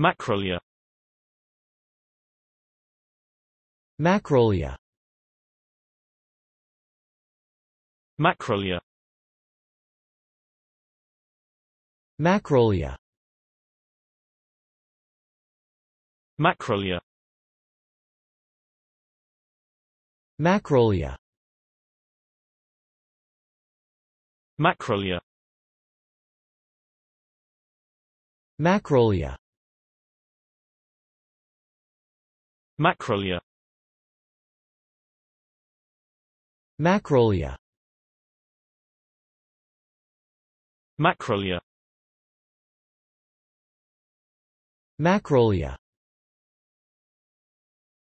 Macrolia Macrolia Macrolia Macrolia Macrolia Macrolia Macrolia Macrolia Macrolia Macrolia Macrolia Macrolia